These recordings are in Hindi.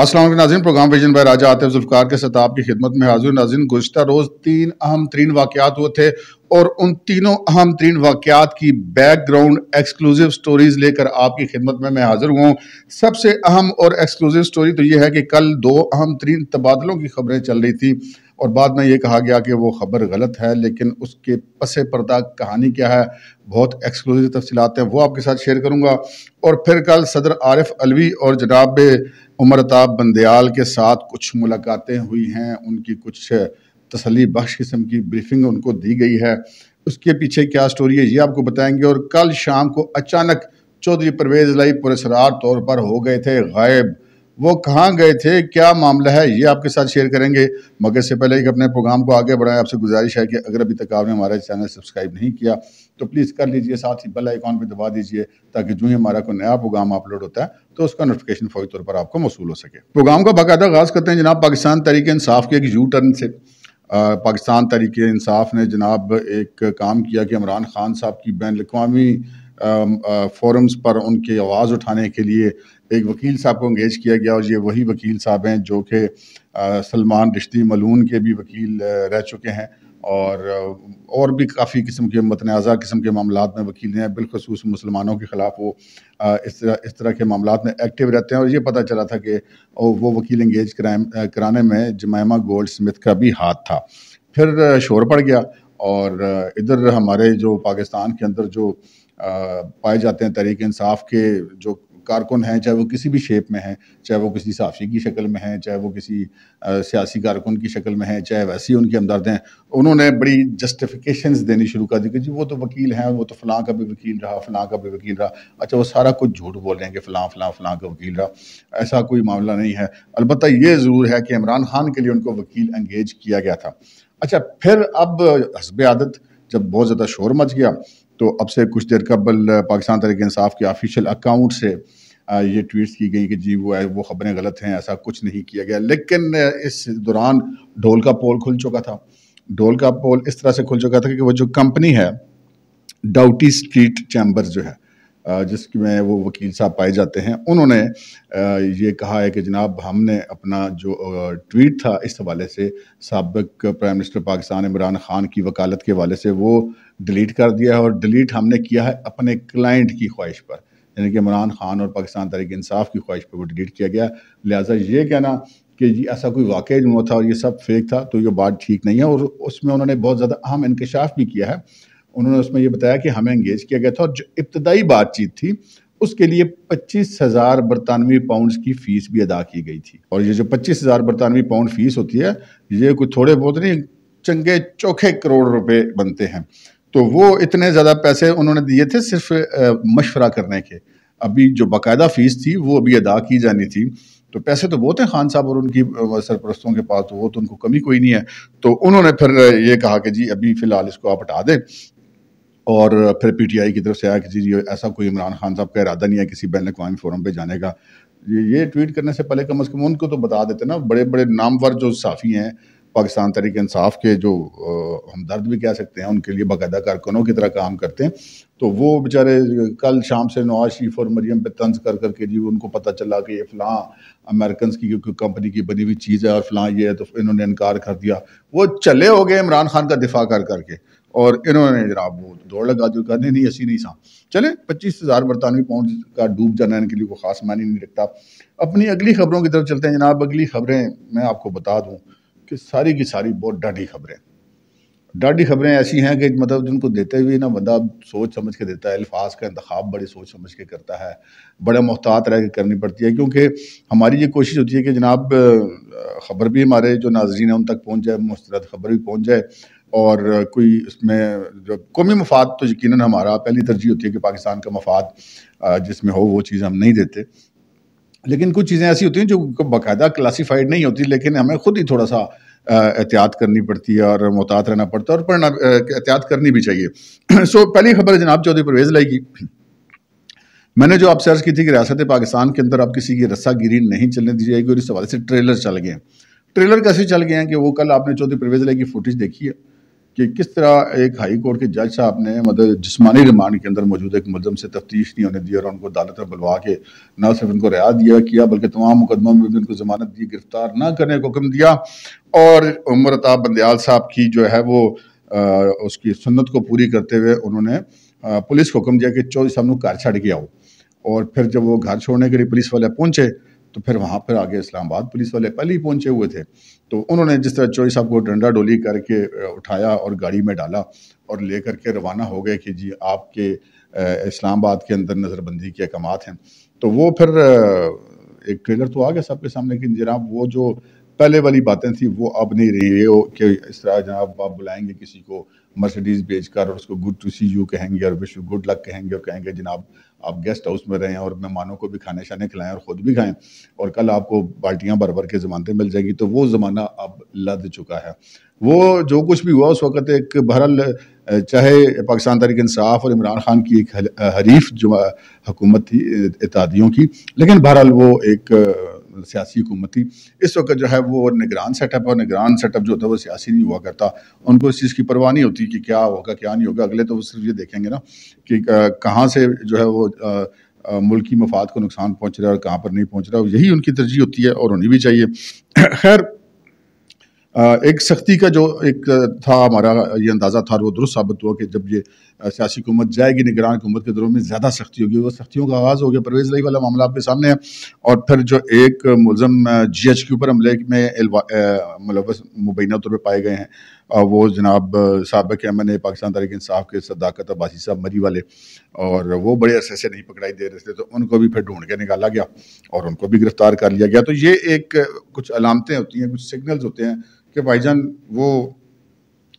असलम नाजिन प्रोग्राम विजन भाई राजा आतिफ जुल्फ़ार के साथ आपकी खिदमत में हाजिर नाजिन गुज्त रोज़ तीन अहम तरीन वाक़ात हुए थे और उन तीनों अहम तरीन वाक़ात की बैकग्राउंड एक्सक्लूसिव स्टोरीज़ लेकर आपकी खिदमत में मैं हाजिर हुआ हूँ सबसे अहम और एक्सक्लूसिव स्टोरी तो ये है कि कल दो अहम तरीन तबादलों की खबरें चल रही थी और बाद में ये कहा गया कि वो खबर गलत है लेकिन उसके पसे पर्दा कहानी क्या है बहुत एक्सक्लूसिव तफसीत हैं वो आपके साथ शेयर करूँगा और फिर कल सदर आरिफ अलवी और जनाब उमर ताब बंदयाल के साथ कुछ मुलाकातें हुई हैं उनकी कुछ तसली बख्श किस्म की ब्रीफिंग उनको दी गई है उसके पीछे क्या स्टोरी है ये आपको बताएंगे और कल शाम को अचानक चौधरी परवेज लाई पुरसरार तौर पर हो गए थे गायब वो कहाँ गए थे क्या मामला है ये आपके साथ शेयर करेंगे मगर इससे पहले एक अपने प्रोग्राम को आगे बढ़ाएं आपसे गुजारिश है कि अगर अभी तक आपने हमारा चैनल सब्सक्राइब नहीं किया तो प्लीज़ कर लीजिए साथ ही बेल आइकॉन भी दबा दीजिए ताकि जो ही हमारा कोई नया प्रोग्राम अपलोड होता है तो उसका नोटिफिकेशन फौरी तौर पर आपको मौसू हो सके प्रोग्राम का बाकायदा आगाज़ करते हैं जनाब पाकिस्तान तरीके इंसाफ के एक यू टर्न से पाकिस्तान तरीक इंसाफ ने जनाब एक काम किया कि इमरान खान साहब की बैन अवी फोरम्स पर उनकी आवाज़ उठाने के लिए एक वकील साहब को इंगेज किया गया और ये वही वकील साहब हैं जो कि सलमान रिश्ती मलून के भी वकील रह चुके हैं और और भी काफ़ी किस्म के मतनाज़ा किस्म के मामला में वकील हैं बिलखसूस मुसलमानों के ख़िलाफ़ वो इस तरह इस तरह के मामला में एक्टिव रहते हैं और ये पता चला था कि वो वकील इंगेज कराए कराने में जमैमा गोल्ड स्मिथ का भी हाथ था फिर शोर पड़ गया और इधर हमारे जो पाकिस्तान के अंदर जो पाए जाते हैं तहरीक इंसाफ के जो कारकुन हैं चाहे वो किसी भी शेप में हैं चाहे वो किसी साफी की शक्ल में हैं चाहे वो किसी सियासी कारकुन की शक्ल में हैं चाहे वैसी उनके हमदर्द हैं उन्होंने बड़ी जस्टिफिकेशंस देनी शुरू कर दी कि जी वो तो वकील हैं वो तो फ़लाँ का भी वकील रहा फ़लाँ का भी वकील रहा अच्छा वो सारा कुछ झूठ बोल रहे हैं कि फ़लाँ फ़लाँ फ़लाँ का वकील रहा ऐसा कोई मामला नहीं है अलबत्त ये ज़रूर है कि इमरान खान के लिए उनको वकील एंगेज किया गया था अच्छा फिर अब हसब आदत जब बहुत ज़्यादा शोर मच गया तो अब से कुछ देर कबल पाकिस्तान तरीके इंसाफ के ऑफिशियल अकाउंट से ये ट्वीट्स की गई कि जी वो वो ख़बरें गलत हैं ऐसा कुछ नहीं किया गया लेकिन इस दौरान ढोल का पोल खुल चुका था ढोल का पोल इस तरह से खुल चुका था कि वो जो कंपनी है डाउटी स्ट्रीट चैम्बर जो है जिसमें वो वकील साहब पाए जाते हैं उन्होंने ये कहा है कि जनाब हमने अपना जो ट्वीट था इस हवाले से सबक प्राइम मिनिस्टर पाकिस्तान इमरान खान की वकालत के हवाले से वो डिलीट कर दिया है और डिलीट हमने किया है अपने क्लाइंट की ख्वाहिश पर यानी कि इमरान खान और पाकिस्तान तहरीक इंसाफ की ख्वाहिश पर वो डिलीट किया गया लिहाजा ये कहना कि ये ऐसा कोई वाकई हुआ था और ये सब फेक था तो ये बात ठीक नहीं है और उसमें उन्होंने बहुत ज़्यादा अहम इंकशाफ भी किया है उन्होंने उसमें ये बताया कि हमें इंगेज किया गया था और जो इब्तदाई बातचीत थी उसके लिए पच्चीस हजार बरतानवी पाउंड की फीस भी अदा की गई थी और ये जो पच्चीस हजार बरतानवी पाउंड फीस होती है ये कुछ थोड़े बहुत नहीं चंगे चौखे करोड़ रुपए बनते हैं तो वो इतने ज़्यादा पैसे उन्होंने दिए थे सिर्फ मशवरा करने के अभी जो बाकायदा फ़ीस थी वो अभी अदा की जानी थी तो पैसे तो बहुत हैं खान साहब और उनकी सरपरस्तों के पास तो वो तो उनको कमी कोई नहीं है तो उन्होंने फिर ये कहा कि जी अभी फ़िलहाल इसको आप हटा दें और फिर पी टी आई की तरफ से आया किसी ऐसा कोई इमरान खान साहब का इरादा नहीं है किसी बैन अवी फोरम पर जाने का ये ये ट्वीट करने से पहले कम अज़ कम उनको तो बता देते ना बड़े बड़े नामवर जो साफ़ी हैं पाकिस्तान तरीके इंसाफ के जो हमदर्द भी कह सकते हैं उनके लिए बाकायदा कारकुनों की तरह काम करते हैं तो वो बेचारे कल शाम से नवाज शरीफ और मरियम पे तंज कर करके जी उनको पता चला कि ये फ़लाँ अमेरिकन की क्योंकि कंपनी की बनी हुई चीज़ है और फलां ये है तो इन्होंने इनकार कर दिया वो चले हो गए इमरान खान का दिफा कर करके और इन्होंने जनाब वो दौड़ लगा दी कहने नहीं असी नहीं सा चले पच्चीस हज़ार बरतानवी पाउंड का डूब जाना इनके लिए कोई खास मानी नहीं रखता अपनी अगली खबरों की तरफ चलते हैं जनाब अगली खबरें मैं आपको बता दूँ कि सारी की सारी बहुत डांडी खबरें डांडी खबरें ऐसी हैं कि मतलब जिनको देते हुए ना बंदा सोच समझ के देता है अल्फाज का इंतखब बड़ी सोच समझ के करता है बड़े मोहतात रह के करनी पड़ती है क्योंकि हमारी ये कोशिश होती है कि जनाब खबर भी हमारे जो नाजरीन हैं उन तक पहुँच जाए मुस्तरद खबर भी पहुँच जाए और कोई इसमें जो कौमी मफाद तो यकीन हमारा पहली तरजीह होती है कि पाकिस्तान का मफाद जिसमें हो वो चीज़ हम नहीं देते लेकिन कुछ चीज़ें ऐसी होती हैं जो बाकायदा क्लासीफाइड नहीं होती लेकिन हमें खुद ही थोड़ा सा एहतियात करनी पड़ती है और मोहतात रहना पड़ता है और पढ़ना एहतियात करनी भी चाहिए सो पहली खबर है जनाब चौधरी परवेज लाई की मैंने जो आप सर्च की थी कि रियासत पाकिस्तान के अंदर आप किसी की रस्सागिरी नहीं चलने दी जाएगी और इस हवाले से ट्रेलर चल गए हैं ट्रेलर कैसे चल गए हैं कि वो कल आपने चौधरी परवेज लाई की फुटेज देखी है कि किस तरह एक हाई कोर्ट के जज साहब ने मतलब जिसमानी रिमांड के अंदर मौजूद एक मुलम से तफ्तीश नहीं होने दी और उनको अदालत में बुलवा के न सिर्फ उनको रिहा दिया किया बल्कि तमाम मुकदमों में भी उनको जमानत दी गिरफ्तार ना करने का हुक्म दिया और उमर अताब बंदयाल साहब की जो है वो आ, उसकी सुन्नत को पूरी करते हुए उन्होंने पुलिस को हुक्म दिया कि चौधरी साहब को घर छड़ के आओ और फिर जब वो घर छोड़ने के लिए पुलिस वाले पहुंचे तो फिर वहाँ पर आगे इस्लामाबाद पुलिस वाले पहले ही पहुँचे हुए थे तो उन्होंने जिस तरह चोई साहब को डंडा डोली करके उठाया और गाड़ी में डाला और ले करके रवाना हो गए कि जी आपके इस्लामाबाद के अंदर नज़रबंदी के अहकाम हैं तो वो फिर एक ट्रेलर तो आ गया सबके सामने कि जनाब वो जो पहले वाली बातें थी वो अब नहीं रही है कि इस तरह जनाब आप बुलाएंगे किसी को मर्सिडीज़ भेज कर और उसको गुड टू सी यू कहेंगे और विश यू गुड लक कहेंगे और कहेंगे जनाब आप गेस्ट हाउस में रहें और मेहमानों को भी खाने शाने खिलाएं और ख़ुद भी खाएं और कल आपको बाल्टियाँ भर भर के ज़मानतें मिल जाएगी तो वो ज़माना अब लद चुका है वो जो कुछ भी हुआ उस वक़्त एक बहरल चाहे पाकिस्तान तरीक इंसाफ और इमरान खान की एक हरीफ जो हकूमत थी इतिहादियों की लेकिन बहरहाल वो एक सियासी हुकूमत थी इस वक्त जो है वो निगरान सेटअप और निगरान सेटअप जो होता है वो सियासी नहीं हुआ करता उनको इस चीज़ की परवाह नहीं होती कि क्या होगा क्या नहीं होगा अगले तो वो सिर्फ ये देखेंगे ना कि कहाँ से जो है वो मुल्की मुल्क मफाद को नुकसान पहुँच रहा है और कहाँ पर नहीं पहुँच रहा यही उनकी तरजीह होती है और होनी भी चाहिए खैर एक सख्ती का जो एक था हमारा ये अंदाज़ा था वो दुरुस्त साबित हुआ कि जब ये सियासी हुकूमत जाएगी निगरान हुकूमत के दौरों में ज़्यादा सख्ती होगी वो सख्तियों का आगाज़ हो गया परवेज़ लई वाला मामला आपके सामने है और फिर जो एक मुलम जी एच के ऊपर हमले में मुलवस मतलब मुबैना तौर पर पाए गए हैं और वो जनाब सबक एम एन ए पाकिस्तान तारीख इंसाफ के सदाकत अबासी साहब मरी वाले और वो बड़े अरसे से नहीं पकड़ाई दे रहे थे तो उनको भी फिर ढूंढ के निकाला गया और उनको भी गिरफ्तार कर लिया गया तो ये एक कुछ अलामतें होती हैं कुछ सिग्नल्स होते हैं कि भाईजान वो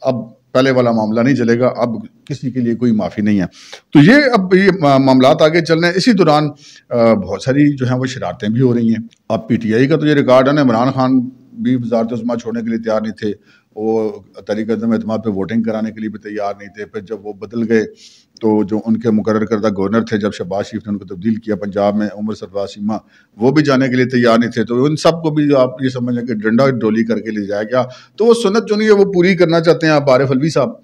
अब पहले वाला मामला नहीं चलेगा अब किसी के लिए कोई माफ़ी नहीं है तो ये अब ये मामला आगे चल रहे हैं इसी दौरान बहुत सारी जो है वो शरारतें भी हो रही हैं अब पी टी आई का तो ये रिकॉर्ड है ना इमरान खान भी वजारत उस्मा छोड़ने के लिए तैयार नहीं थे वो तरीक़ अजम अहतम पर वोटिंग कराने के लिए भी तैयार नहीं थे फिर जब वो बदल गए तो जो उनके मुकर करदा गवर्नर थे जब शहबाज शरीफ ने उनको तब्दील किया पंजाब में उमर सरदार सीमा वो भी जाने के लिए तैयार नहीं थे तो उन सब को भी आप ये समझ लें कि डंडा डोली करके ले जाया गया तो वो सुनत जो नहीं है वो पूरी करना चाहते हैं आप आरिफ अलवी साहब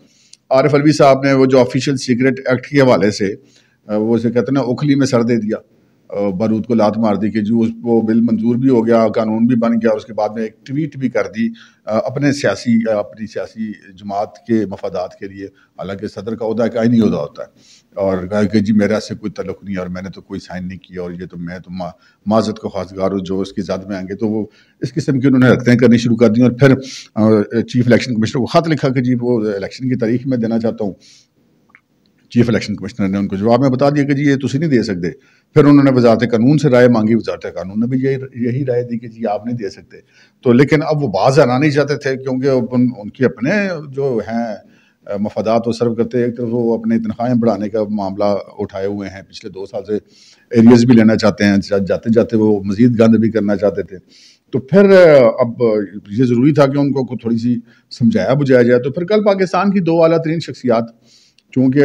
आरिफ अलवी साहब ने वो जो ऑफिशियल सीक्रेट एक्ट के हवाले से वो उसे कहते हैं उखली में सर दे दिया बारूद को लात मार दी कि जी उसको बिल मंजूर भी हो गया कानून भी बन गया उसके बाद में एक ट्वीट भी कर दी अपने सियासी अपनी सियासी जमात के मफादात के लिए हालांकि सदर का अहदा ही नहीं अहदा होता है और कहा कि जी मेरा से कोई तल्लुक नहीं और मैंने तो कोई साइन नहीं किया और ये तो मैं तो मा, माजत को खासगार हूँ जो उसकी जद में आएंगे तो वो इस किस्म की उन्होंने हरकतें करनी शुरू कर दी और फिर चीफ इलेक्शन कमिश्नर को ख़त लिखा कि जी वो इलेक्शन की तारीख में देना चाहता हूँ चीफ इलेक्शन कमिश्नर ने उनको जवाब में बता दिया कि जी ये तुम नहीं दे सकते फिर उन्होंने वजारत कानून से राय मांगी वजारत कानून ने भी यही यही राय दी कि जी आप नहीं दे सकते तो लेकिन अब वो बाज आना नहीं चाहते थे क्योंकि उन, उनके अपने जो हैं मफादात वो सर्व करते एक तरफ वो अपने तनख्वाहें बढ़ाने का मामला उठाए हुए हैं पिछले दो साल से एरियज भी लेना चाहते हैं जाते जाते वो मजीद गंद भी करना चाहते थे तो फिर अब ये ज़रूरी था कि उनको थोड़ी सी समझाया बुझाया जाए तो फिर कल पाकिस्तान की दो अला तरीन शख्सियात चूँकि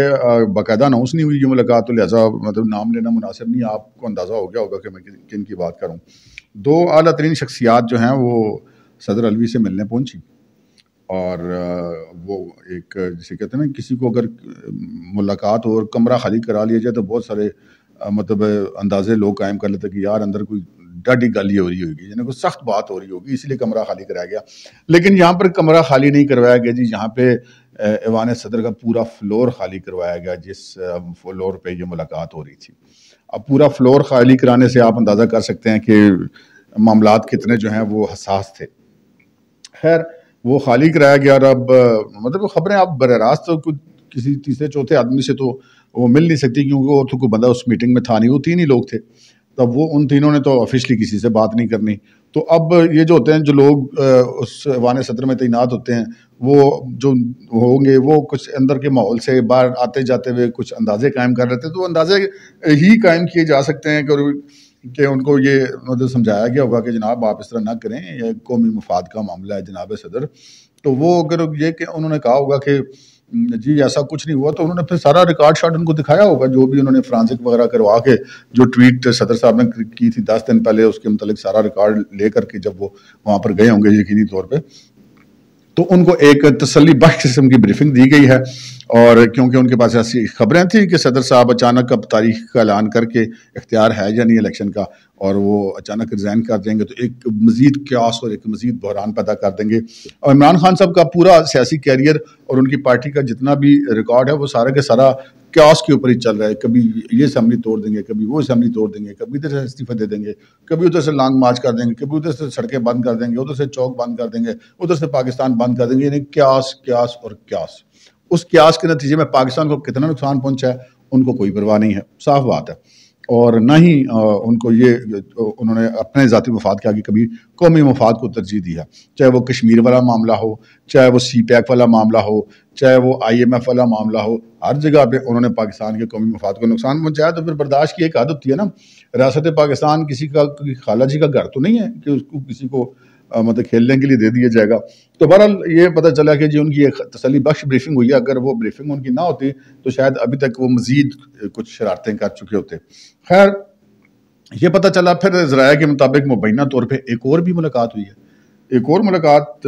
बाकायदा अनाउंस नहीं हुई ये मुलाकात तो लिहाजा मतलब नाम लेना मुनासिब नहीं आपको अंदाज़ा हो गया होगा कि मैं किन की बात करूँ दो अली तरीन शख्सियात जो हैं वो सदर अलवी से मिलने पहुँची और वो एक जिसे कहते हैं ना किसी को अगर मुलाकात हो और कमरा खाली करा लिया जाए तो बहुत सारे मतलब अंदाजे लोग कायम कर लेते कि यार अंदर कोई डाडी गाली हो रही होगी यानी कोई सख्त बात हो रही होगी इसलिए कमरा खाली कराया गया लेकिन यहाँ पर कमरा खाली नहीं करवाया गया जी यहाँ पे ऐवान सदर का पूरा फ्लोर खाली करवाया गया जिस फ्लोर पे ये मुलाकात हो रही थी अब पूरा फ्लोर खाली कराने से आप अंदाज़ा कर सकते हैं कि मामला कितने जो हैं वो हसास थे खैर वो खाली कराया गया और अब मतलब खबरें आप बर रास्त तो कुछ किसी तीसरे चौथे आदमी से तो वो मिल नहीं सकती क्योंकि और तो कोई बंदा उस मीटिंग में था नहीं वो तीन ही लोग थे तब वो उन तीनों ने तो ऑफिशली किसी से बात नहीं करनी तो अब ये जो होते हैं जो लोग उस वान सत्र में तैनात होते हैं वो जो होंगे वो कुछ अंदर के माहौल से बाहर आते जाते हुए कुछ अंदाजे कायम कर रहे थे तो अंदाजे ही कायम किए जा सकते हैं कि उनको ये मतलब समझाया गया होगा कि जनाब आप इस तरह ना करें यह कौमी मफाद का मामला है जनाब सदर तो वो अगर ये कि उन्होंने कहा होगा कि जी ऐसा कुछ नहीं हुआ तो उन्होंने फिर सारा रिकॉर्ड शॉट उनको दिखाया होगा जो भी उन्होंने फ्रांसिक वगैरह करवा के जो ट्वीट सदर साहब ने की थी दस दिन पहले उसके मतलब सारा रिकॉर्ड ले करके जब वो वहाँ पर गए होंगे यकीनी तौर पर तो उनको एक तसली बख्श किस्म की ब्रीफिंग दी गई है और क्योंकि उनके पास ऐसी खबरें थी कि सदर साहब अचानक अब तारीख का ऐलान करके इख्तियार है या नहीं इलेक्शन का और वो अचानक रिज़ाइन कर देंगे तो एक मज़ीद क्यास और एक मज़ीद बहरान पैदा कर देंगे और इमरान खान साहब का पूरा सियासी कैरियर और उनकी पार्टी का जितना भी रिकॉर्ड है वो सारा के सारा क्यास के ऊपर ही चल रहा है कभी ये असम्बली तोड़ देंगे कभी वो असम्बली तोड़ देंगे कभी इधर से इस्तीफा दे देंगे कभी उधर से लॉन्ग मार्च कर देंगे कभी उधर से सड़कें बंद कर देंगे उधर से चौक बंद कर देंगे उधर से पाकिस्तान बंद कर देंगे यानी क्यास क्यास और क्यास उस क्यास के नतीजे में पाकिस्तान को कितना नुकसान पहुंचा है उनको कोई परवाह नहीं है साफ बात है और ना ही उनको ये उन्होंने अपने ज़ाती मफाद के आगे कभी कौमी मफाद को तरजीह दिया चाहे वो कश्मीर वाला मामला हो चाहे वो सी पैक वाला मामला हो चाहे वो आई एम एफ वाला मामला हो हर जगह पर उन्होंने पाकिस्तान के कौमी मफाद को नुकसान पहुँचाया तो फिर बर्दाश्त की एक आदत होती है ना रियासत पाकिस्तान किसी का खाला जी का घर तो नहीं है कि उसको किसी को मतलब खेलने के लिए दे दिया जाएगा तो बहरहाल ये पता चला कि जी उनकी एक तसली बख्श ब्रीफिंग हुई है अगर वो ब्रीफिंग उनकी ना होती तो शायद अभी तक वो मज़ीद कुछ शरारतें कर चुके होते खैर ये पता चला फिर ज़रा के मुताबिक मुबैना तौर पर एक और भी मुलाकात हुई है एक और मुलाकात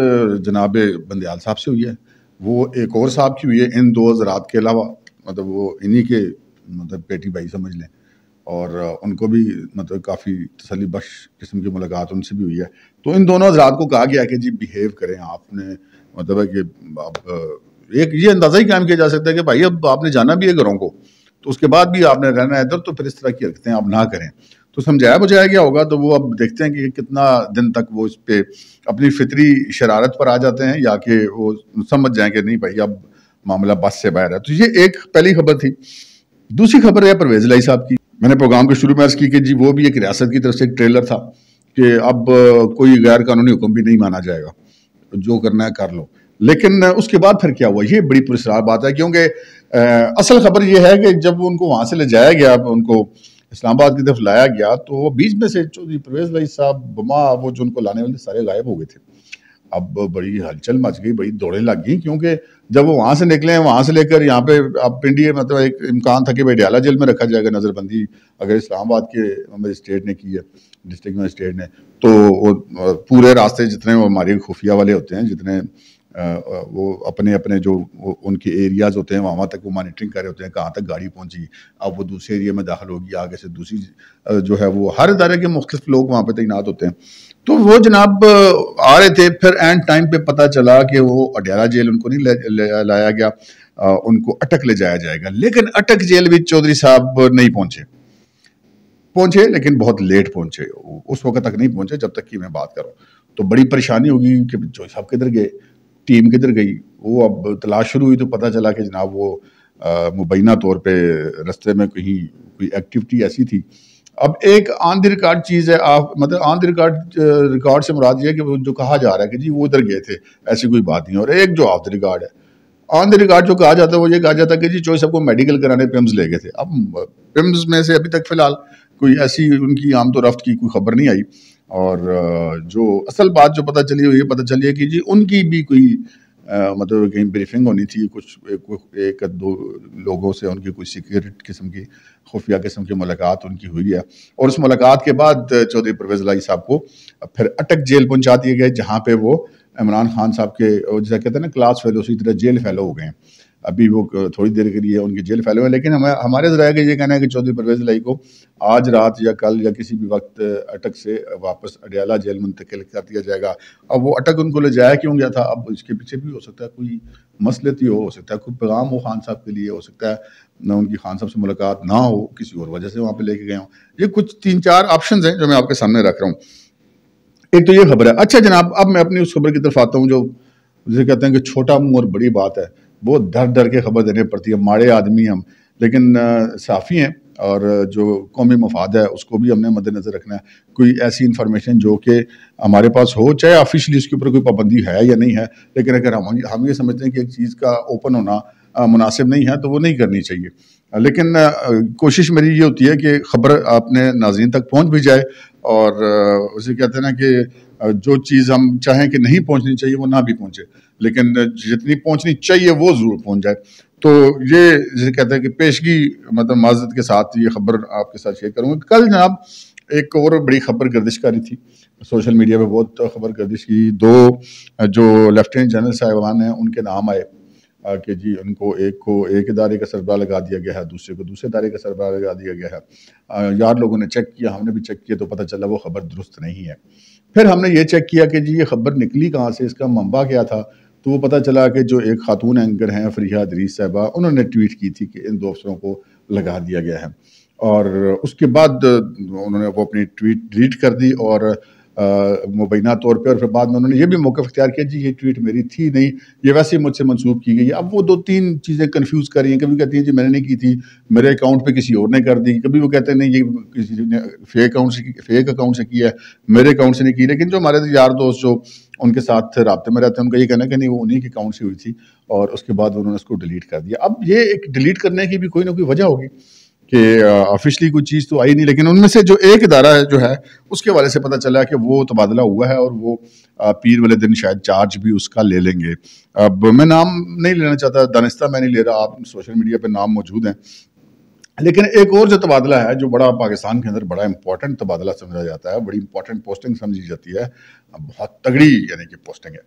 जनाब बंदयाल साहब से हुई है वो एक और साहब की हुई है इन दो हजरात के अलावा मतलब वो इन्हीं के मतलब बेटी भाई समझ लें और उनको भी मतलब काफ़ी तसली बख्श किस्म की मुलाकात उनसे भी हुई है तो इन दोनों हजरात को कहा गया कि जी बिहेव करें आपने मतलब है कि आप एक ये अंदाज़ा ही कायम किया जा सकता है कि भाई अब आपने जाना भी है घरों को तो उसके बाद भी आपने रहना है इधर तो फिर इस तरह की हरकतें आप ना करें तो समझाया बुझाया गया होगा तो वो अब देखते हैं कि कितना दिन तक वो इस पर अपनी फितरी शरारत पर आ जाते हैं या कि वो समझ जाएँ कि नहीं भाई अब मामला बस से बाहर है तो ये एक पहली खबर थी दूसरी खबर है परवेज लाई साहब की मैंने प्रोग्राम के शुरू में अर्ज़ की कि जी वो भी एक रियासत की तरफ से एक ट्रेलर था कि अब कोई गैर कानूनी हुक्म भी नहीं माना जाएगा जो करना है कर लो लेकिन उसके बाद फिर क्या हुआ ये बड़ी पुरस्कार बात है क्योंकि असल खबर ये है कि जब उनको वहाँ से ले जाया गया उनको इस्लामाबाद की तरफ लाया गया तो बीच में से चौधरी परवेज भाई साहब बमा वो जो उनको लाने वाले सारे गायब हो गए थे अब बड़ी हलचल मच गई बड़ी दौड़े लग गई क्योंकि जब वो वहाँ से निकले हैं वहाँ से लेकर यहाँ पे अब पिंडी मतलब एक इम्कान था कि भाई डियाला जेल में रखा जाएगा नज़रबंदी अगर इस्लामाबाद के मजिस्ट्रेट ने की है डिस्ट्रिक्ट मजिस्ट्रेट ने तो वो पूरे रास्ते जितने वो हमारे खुफिया वाले होते हैं जितने वो अपने अपने जो उनके एरियाज होते हैं वहाँ तक वो मॉनिटरिंग कर रहे होते हैं कहाँ तक गाड़ी पहुँची अब वो दूसरे एरिया में दाखिल होगी आगे से दूसरी जो है वो हर इदारे के मुख्तफ लोग वहाँ पर तैनात होते हैं तो वो जनाब आ रहे थे फिर एंड टाइम पे पता चला कि वो अडियाला जेल उनको नहीं लाया गया आ, उनको अटक ले जाया जाएगा लेकिन अटक जेल भी चौधरी साहब नहीं पहुंचे पहुंचे लेकिन बहुत लेट पहुंचे उस वक्त तक नहीं पहुंचे जब तक कि मैं बात करूँ तो बड़ी परेशानी होगी कि चौधरी साहब किधर गए टीम किधर गई वो अब तलाश शुरू हुई तो पता चला कि जनाब वो मुबैना तौर पर रस्ते में कहीं कोई एक्टिविटी ऐसी थी अब एक ऑन द रिकॉर्ड चीज़ है आप मतलब ऑन द रिकॉर्ड रिकॉर्ड से मुराद ये कि वो जो कहा जा रहा है कि जी वो उधर गए थे ऐसी कोई बात नहीं और एक जो ऑफ द रिकॉर्ड है ऑन द रिकॉर्ड जो कहा जाता है वो ये कहा जाता है कि जी चोई सबको मेडिकल कराने पिम्स ले गए थे अब पिम्स में से अभी तक फ़िलहाल कोई ऐसी उनकी आम तो रफ्त की कोई खबर नहीं आई और जो असल बात जो पता चली वो ये पता चली है कि जी उनकी भी कोई मतलब कहीं ब्रीफिंग होनी थी कुछ एक, एक दो लोगों से उनकी कुछ सिक्योरिट किस्म की खुफिया किस्म की मुलाकात उनकी हुई है और उस मुलाकात के बाद चौधरी परवेज लाई साहब को फिर अटक जेल पहुंचा दिए गए जहाँ पे वो इमरान खान साहब के जैसा कहते हैं ना क्लास फेलो उसी तरह जेल फेलो हो गए हैं अभी वो थोड़ी देर के लिए उनकी जेल फैले हुए लेकिन हमें हमारे जरा का ये कहना है कि चौधरी परवेज लाई को आज रात या कल या किसी भी वक्त अटक से वापस अडयाला जेल मुंतकिल कर दिया जाएगा अब वो अटक उनको ले जाया क्यों गया था अब इसके पीछे भी हो सकता है कोई मसलती हो हो सकता है कोई पैगाम हो खान साहब के लिए हो सकता है ना उनकी खान साहब से मुलाकात ना हो किसी और वजह से वहाँ पर लेके गए हों ये कुछ तीन चार ऑप्शन हैं जो मैं आपके सामने रख रहा हूँ एक तो ये खबर है अच्छा जनाब अब मैं अपनी उस खबर की तरफ आता हूँ जो जिसे कहते हैं कि छोटा मुंह और बड़ी बात है बहुत डर डर के खबर देने पड़ती है माड़े आदमी हम लेकिन साफ़ी हैं और जो कौमी मफाद है उसको भी हमने मद्देनज़र रखना है कोई ऐसी इन्फॉर्मेशन जो कि हमारे पास हो चाहे ऑफिशली इसके ऊपर कोई पाबंदी है या नहीं है लेकिन अगर हम हम ये समझते हैं कि एक चीज़ का ओपन होना मुनासिब नहीं है तो वो नहीं करनी चाहिए लेकिन कोशिश मेरी ये होती है कि खबर अपने नाजीन तक पहुँच भी जाए और उसे कहते हैं ना कि जो चीज़ हम चाहें कि नहीं पहुंचनी चाहिए वो ना भी पहुंचे लेकिन जितनी पहुंचनी चाहिए वो ज़रूर पहुंच जाए तो ये जैसे कहते हैं कि पेशगी मतलब माजत के साथ ये खबर आपके साथ शेयर करूँगा कल जनाब एक और बड़ी खबर गर्दिश करी थी सोशल मीडिया पे बहुत खबर गर्दिश की दो जो लेफ्टिनेंट जनरल साहिबान हैं उनके नाम आए कि जी उनको एक को एक इदारे का सरबरा लगा दिया गया है दूसरे को दूसरे इदारे का सरबरा लगा दिया गया है यार लोगों ने चेक किया हमने भी चेक किया तो पता चला वो खबर दुरुस्त नहीं है फिर हमने ये चेक किया कि जी ये खबर निकली कहाँ से इसका मंबा क्या था तो वो पता चला कि जो एक खातून एंकर हैं फरीहा दरीज साहबा उन्होंने ट्वीट की थी कि इन दो अफसरों को लगा दिया गया है और उसके बाद उन्होंने वो अपनी ट्वीट डिलीट कर दी और मुबैना तौर पर और फिर बाद में उन्होंने ये भी मौक़ अख्तियार किया जी ये ट्वीट मेरी थी नहीं ये वैसे ही मुझसे मनसूब की गई अब वो दो तीन चीज़ें कन्फ्यूज़ कर रही हैं कभी कहती हैं जी मैंने नहीं की थी मेरे अकाउंट पर किसी और ने कर दी कभी वो कहते हैं नहीं ये किसी ने फेक अकाउंट से फेक अकाउंट से किया है मेरे अकाउंट से नहीं की लेकिन जो हमारे यार दोस्त जो उनके साथ रबते में रहते हैं उनका ये कहना कि नहीं वो उन्हीं के अकाउंट से हुई थी और उसके बाद उन्होंने उसको डिलीट कर दिया अब ये एक डिलीट करने की भी कोई ना कोई वजह होगी कि ऑफिशली कोई चीज़ तो आई नहीं लेकिन उनमें से जो एक इदारा जो है उसके वाले से पता चला कि वो तबादला हुआ है और वो पीर वाले दिन शायद चार्ज भी उसका ले लेंगे अब मैं नाम नहीं लेना चाहता दानिस्ता मैं नहीं ले रहा आप सोशल मीडिया पर नाम मौजूद हैं लेकिन एक और जो तबादला है जो बड़ा पाकिस्तान के अंदर बड़ा इंपॉर्टेंट तबादला समझा जाता है बड़ी इंपॉर्टेंट पोस्टिंग समझी जाती है बहुत तगड़ी यानी कि पोस्टिंग है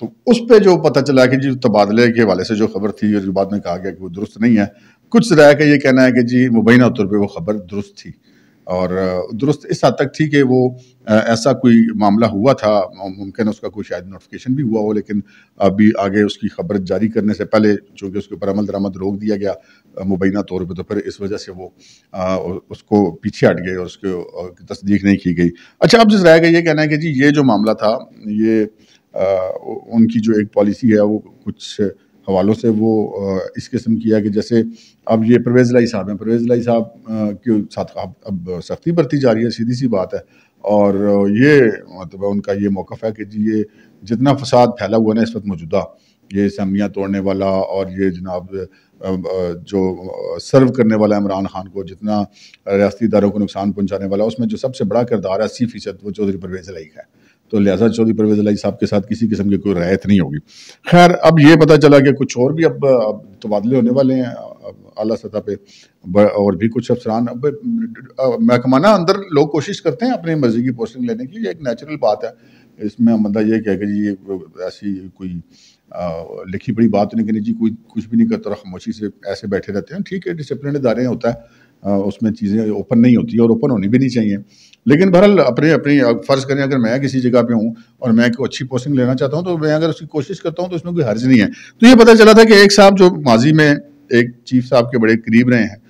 तो उस पर जो पता चला कि जी तबादले के हवाले से जो खबर थी और जो बाद में कहा गया कि वो दुरुस्त नहीं है कुछ राय का ये कहना है कि जी मुबैना तौर पर वो खबर दुरुस्त थी और दुरुस्त इस हद तक थी कि वो ऐसा कोई मामला हुआ था मुमकिन उसका कोई शायद नोटिफिकेशन भी हुआ हो लेकिन अभी आगे उसकी खबर जारी करने से पहले चूँकि उसके ऊपर अमल दरामद रोक दिया गया मुबैना तौर पर तो फिर इस वजह से वो आ, उसको पीछे हट गए और उसके तस्दीक नहीं की गई अच्छा अब जिस राय का ये कहना है कि जी ये जो मामला था ये आ, उनकी जो एक पॉलिसी है वो कुछ हवालों से वो इस किस्म की है कि जैसे अब ये परवेज़ लाई साहब हैं परवेज़ लाई साहब के साथ अब अब सख्ती बरती जा रही है सीधी सी बात है और ये मतलब उनका ये मौक़ है कि जी ये जितना फसाद फैला हुआ ना इस वक्त मौजूदा ये सामियाँ तोड़ने वाला और ये जनाब जो सर्व करने वाला इमरान खान को जितना रियाती इदारों को नुकसान पहुँचाने वाला उसमें जो सबसे बड़ा किरदार है अस्सी फ़ीसद वो चौधरी परवेज़ लाई का है तो लिहाजा चौधरी परवेज लाई साहब के साथ किसी किस्म की कोई रायत नहीं होगी खैर अब ये पता चला कि कुछ और भी अब, अब तबादले होने वाले हैं अला सतह पे और भी कुछ अफसरान अब, अब महकमाना अंदर लोग कोशिश करते हैं अपनी मर्जी की पोस्टिंग लेने की ये एक नेचुरल बात है इसमें बंदा यह कह कि जी ये ऐसी कोई आ, लिखी पड़ी बात नहीं कहनी जी कोई कुछ भी नहीं करता और खामोशी से ऐसे बैठे रहते हैं ठीक है डिसिप्लिन इदारे होता है उसमें चीज़ें ओपन नहीं होती और ओपन होनी भी नहीं चाहिए लेकिन बहरहाल अपने अपनी फ़र्ज करें अगर मैं किसी जगह पे हूँ और मैं कोई अच्छी पोस्टिंग लेना चाहता हूँ तो मैं अगर उसकी कोशिश करता हूँ तो उसमें कोई हर्ज नहीं है तो ये पता चला था कि एक साहब जो माजी में एक चीफ साहब के बड़े करीब रहे हैं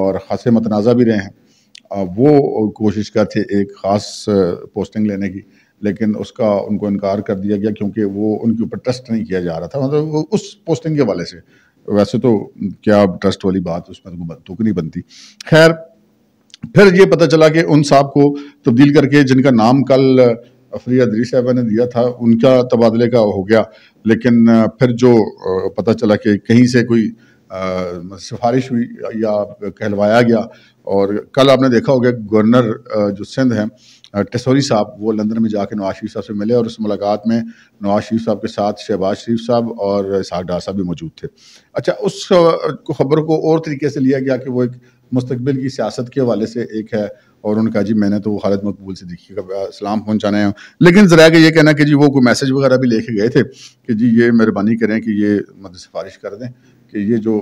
और खासे मतनाज़ा भी रहे हैं वो कोशिश कर थे एक ख़ास पोस्टिंग लेने की लेकिन उसका उनको इनकार कर दिया गया क्योंकि वो उनके ऊपर ट्रस्ट नहीं किया जा रहा था मतलब उस पोस्टिंग के हवाले से वैसे तो क्या ट्रस्ट वाली बात उसमें तो, तो नहीं बनती खैर फिर ये पता चला कि उन साहब को तब्दील करके जिनका नाम कल अफरिया दरी साहबा ने दिया था उनका तबादले का हो गया लेकिन फिर जो पता चला कि कहीं से कोई सिफारिश हुई या कहलवाया गया और कल आपने देखा होगा गवर्नर जो सिंध हैं टसोरी साहब वो लंदन में जाके नवाज शरीफ साहब से मिले और उस मुलाकात में नवाज शरीफ साहब के साथ शहबाज शरीफ साहब और इसहाक डार साहब भी मौजूद थे अच्छा उस खबर को और तरीके से लिया गया कि वो एक मुस्तबिल की सियासत के हवाले से एक है और उनका जी मैंने तो वो हालत मकबूल से देखी सलाम पहुँचाना है लेकिन ज़रा ये कहना कि जी वो कोई मैसेज वगैरह भी लेके गए थे कि जी ये मेहरबानी करें कि ये मतलब सिफारिश कर दें कि ये जो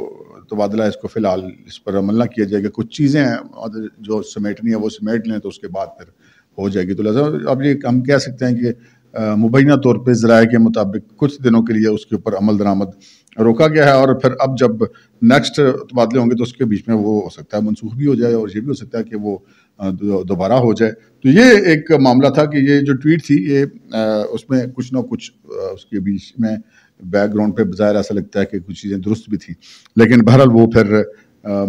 तबादला इसको फ़िलहाल इस पर अमल ना किया जाएगा कुछ चीज़ें हैं जो समेटनी है वो समेट लें तो उसके बाद फिर हो जाएगी तो लिहाजा अब ये हम कह सकते हैं कि मुबैना तौर पर ज़रा के मुताबिक कुछ दिनों के लिए उसके ऊपर अमल दरामद रोका गया है और फिर अब जब नेक्स्ट तबादले होंगे तो उसके बीच में वो हो सकता है मनसूख भी हो जाए और ये भी हो सकता है कि वो दोबारा हो जाए तो ये एक मामला था कि ये जो ट्वीट थी ये उसमें कुछ ना कुछ उसके बीच में बैकग्राउंड पे बाहर ऐसा लगता है कि कुछ चीज़ें दुरुस्त भी थी लेकिन बहरहाल वो फिर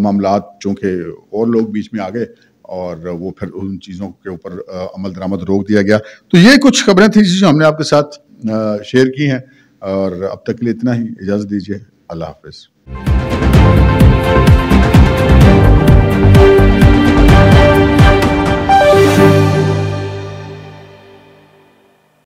मामला चूँकि और लोग बीच में आ गए और वो फिर उन चीज़ों के ऊपर अमल दरामद रोक दिया गया तो ये कुछ खबरें थी जो हमने आपके साथ शेयर की हैं और अब तक के लिए इतना ही इजाज़त दीजिए अल्लाह हाफिज़